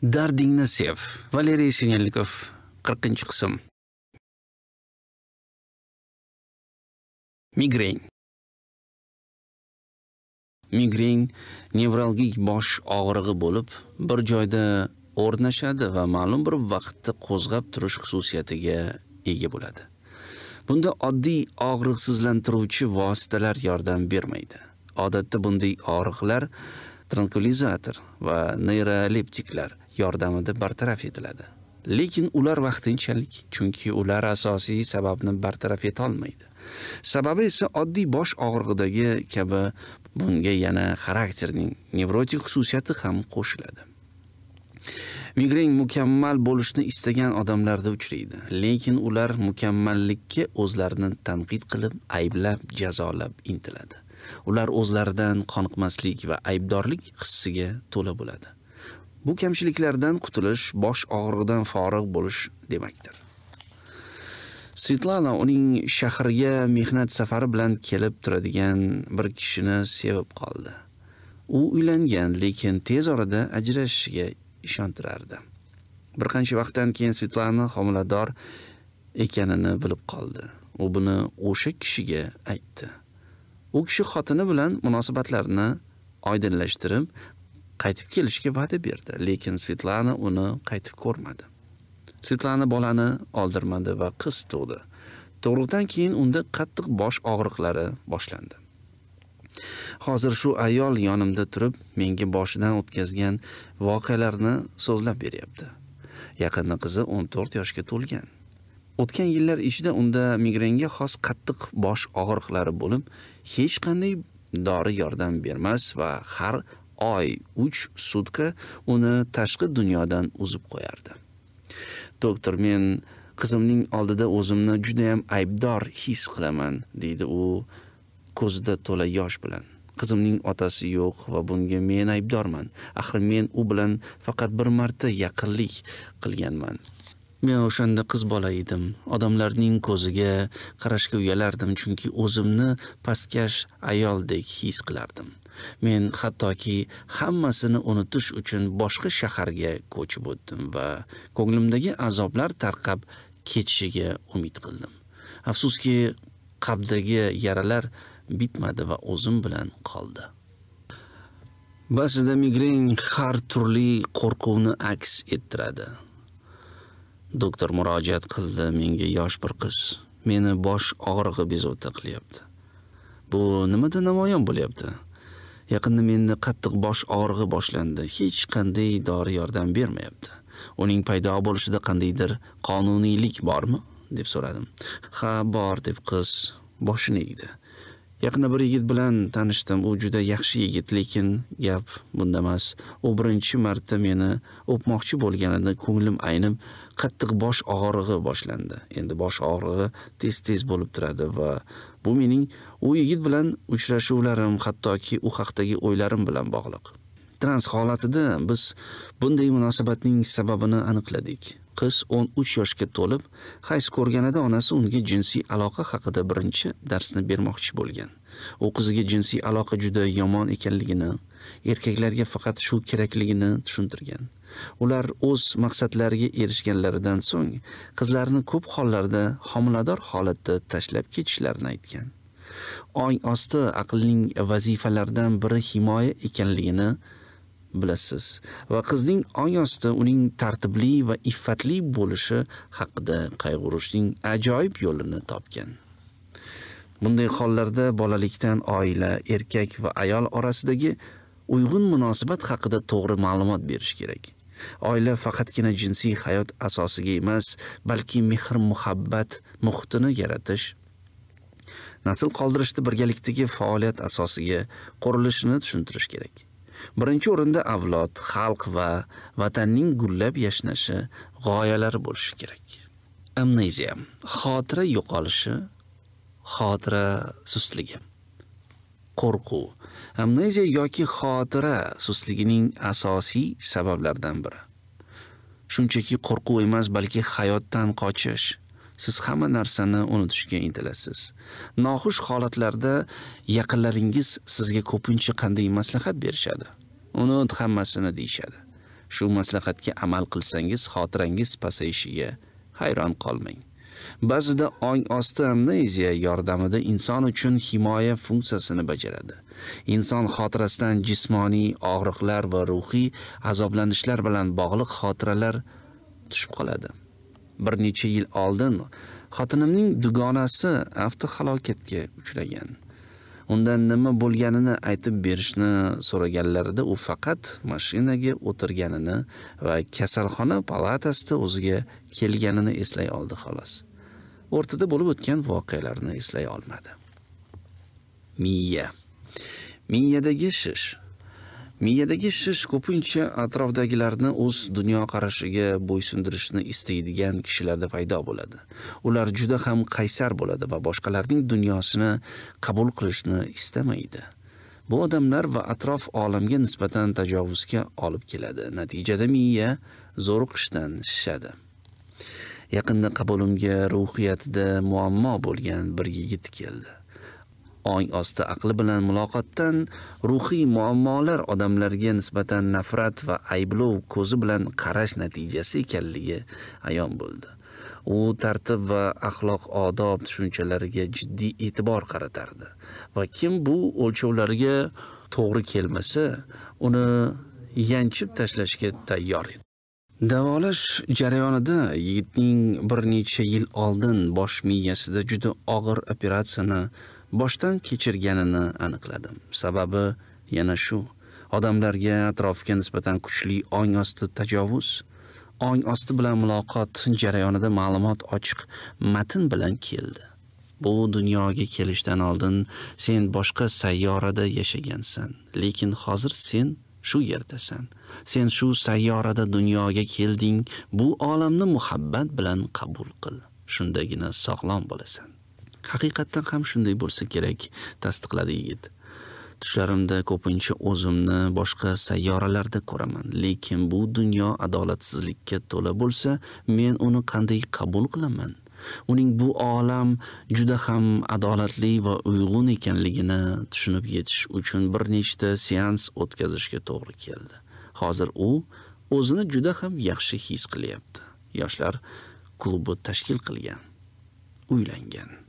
Dardingni sev. Valeriy Sinelnikov, 40-qism. Migren. Migren nevralgik bosh og'rig'i bo'lib, bir joyda o'rnashadi va ma'lum bir vaqtda qo'zg'ab turish xususiyatiga ega bo'ladi. Bunda oddiy og'riqsizlantiruvchi vositalar yordam bermaydi. Odatda bunday og'riqlar tranquilizator va neyroleptiklar yordamida bartaraf etiladi. Lekin ular vaqtinchalik, chunki ular asosiy sababni bartaraf eta olmaydi. Sababi esa oddiy bosh og'rig'idagi kabi bunga yana xarakterning nevrotik xususiyati ham qo'shiladi. Migren mukammal bo'lishni istagan odamlarda uchraydi, lekin ular mukammallikka o'zlarini tanqid qilib, ayblab, jazolab intiladi. Ular o'zlaridan qoniqmaslik va aybdorlik hissiga to'la bo'ladi. Bu kamchiliklardan qutulish bosh og'rig'idan forig' bo'lish demakdir. Svetlana uning shaharga mehnat safari bilan kelib turadigan bir kishini sevib qoldi. U uylangan, lekin tez orada ajrashishiga ishontirardi. Bir qancha vaqtdan keyin Svetlana homilador ekanini bilib qoldi. U buni o'sha kishiga aytdi. u kishi xotini bilan munosabatlarini oydinlashtirib qaytib kelishga va'da berdi lekin svetlana uni qaytib ko'rmadi svetlana bolani oldirmadi va qiz tug'di tug'ruqdan keyin unda qattiq bosh og'riqlari boshlandi hozir shu ayol yonimda turib menga boshidan o'tkazgan voqealarni so'zlab beryapti yaqinda qizi 14 yoshga to'lgan o'tgan yillar ichida unda migrenga xos qattiq bosh og'riqlari bo'lib hech qanday dori yordam bermas va har oy uch sutka uni tashqi dunyodan uzib qo'yardi. Doktor men qizimning oldida o'zimni judayam aybdor his qilaman deydi u ko'zida to'la yosh bilan. Qizimning otasi yo'q va bunga men aybdorman. Axir men u bilan faqat bir marta yaqinlik qilganman. Men o'shanda qiz bola edim. Odamlarning ko'ziga qarashga uyalardim chunki o'zimni pastkash ayoldek his qilardim. Men hattoki hammasini unutish uchun boshqa shaharga ko'chib o'tdim va ko'nglimdagi azoblar tarqab ketishiga umid qildim. Afsuski, qabdagi yaralar bitmadi va o'zim bilan qoldi. Ba'zida migren har turli qo'rquvni aks ettiradi. Doktor murojaat qildi menga yosh bir qiz. Meni bosh og'rig'i bezovta qilyapti. Bu nimada namoyon bo'lyapti? yaqinda menda qattiq bosh og'rig'i boshlandi hech qanday dori yordam bermayapti uning paydo bo'lishida qandaydir qonuniylik bormi deb so'radim ha bor deb qiz boshini egdi Yaqinda bir yigit bilan tanishdim. U juda yaxshi yigit, lekin gap bunda emas. U birinchi marta meni o'pmoqchi bo'lganida ko'nglim aynib, qattiq bosh og'rig'i boshlandi. Endi bosh og'rig'i tez-tez bo'lib turadi va bu mening u yigit bilan uchrashuvlarim, hattoki u haqdagi o'ylarim bilan bog'liq. Trans holatida biz bunday munosabatning sababini aniqladik. qiz 13 yoshga to'lib, hayz ko'rganida onasi unga jinsiy aloqa haqida birinchi darsni bermoqchi bo'lgan. U qiziga jinsiy aloqa juda yomon ekanligini, erkaklarga faqat shu kerakligini tushuntirgan. Ular o'z maqsadlariga erishganlaridan so'ng qizlarni ko'p hollarda homilador holatda tashlab ketishlarini aytgan. Ong osti aqlning vazifalaridan biri himoya ekanligini bilasiz va qizning ong osti uning tartibli va iffatli bo'lishi haqida qayg'urishning ajoyib yo'lini topgan. Bunday hollarda bolalikdan oila, erkak va ayol orasidagi uyg'un munosabat haqida to'g'ri ma'lumot berish kerak. Oila faqatgina jinsiy hayot asosiga emas, balki mehr-muhabbat muhitini yaratish nasl qoldirishda birgalikdagi faoliyat asosiga qurilishini tushuntirish kerak. birinchi o'rinda avlod xalq va vatanning gullab yashnashi g'oyalari bo'lishi kerak amneziya xotira yo'qolishi xotira sustligi qo'rquv amneziya yoki xotira sustligining asosiy sabablaridan biri shunchaki qo'rquv emas balki hayotdan qochish siz hamma narsani unutishga intilasiz. Noxush holatlarda yaqinlaringiz sizga ko'pincha qanday maslahat berishadi? Unut hammasini deyishadi Shu maslahatga amal qilsangiz, xotirangiz pasayishiga hayron qolmang. Ba'zida ong osti amneziya yordamida inson uchun himoya funksiyasini bajaradi. Inson xotirasidan jismoniy og'riqlar va ruhiy azoblanishlar bilan bog'liq xotiralar tushib qoladi. bir necha yil oldin xotinimning dugonasi avtohalokatga uchragan. Undan nima bo'lganini aytib berishni so'raganlarida u faqat mashinaga o'tirganini va kasalxona palatasida o'ziga kelganini eslay oldi xolos. O'rtada bo'lib o'tgan voqealarni eslay olmadi. Miya. Miyadagi shish Miyadagi shish ko'pincha atrofdagilarni o'z dunyoqarashiga bo'ysundirishni istaydigan kishilarda paydo bo'ladi. Ular juda ham qaysar bo'ladi va boshqalarning dunyosini qabul qilishni istamaydi. Bu odamlar va atrof olamga nisbatan tajovuzga olib keladi. Natijada miya zo'riqishdan shishadi. Yaqinda qabulimga ruhiyatida muammo bo'lgan bir yigit keldi. ong osti aqli bilan muloqotdan ruhiy muammolar odamlarga nisbatan nafrat va ayblov ko'zi bilan qarash natijasi ekanligi ayon bo'ldi u tartib va axloq odob tushunchalariga jiddiy e'tibor qaratardi va kim bu o'lchovlarga to'g'ri kelmasa uni yanchib tashlashga tayyor edi Davolash jarayonida yigitning bir necha yil oldin bosh miyasida juda og'ir operatsiyani boshdan kechirganini aniqladim. Sababi yana shu. Odamlarga atrofga nisbatan kuchli ong osti tajovuz, ong osti bilan muloqot jarayonida ma'lumot ochiq matn bilan keldi. bu dunyoga kelishdan oldin sen boshqa sayyorada yashagansan lekin hozir sen shu yerdasan sen shu sayyorada dunyoga kelding bu olamni muhabbat bilan qabul qil shundagina sog'lom bo'lasan Haqiqatdan ham shunday bo'lsa kerak, tasdiqladi yigit. Tushlarimda ko'pincha o'zimni boshqa sayyoralarda ko'raman, lekin bu dunyo adolatsizlikka to'la bo'lsa, men uni qanday qabul qilaman? Uning bu olam juda ham adolatli va uyg'un ekanligini tushunib yetish uchun bir nechta seans o'tkazishga to'g'ri keldi. Hozir u o'zini juda ham yaxshi his qilyapti. Yoshlar klubi tashkil qilgan, uylangan.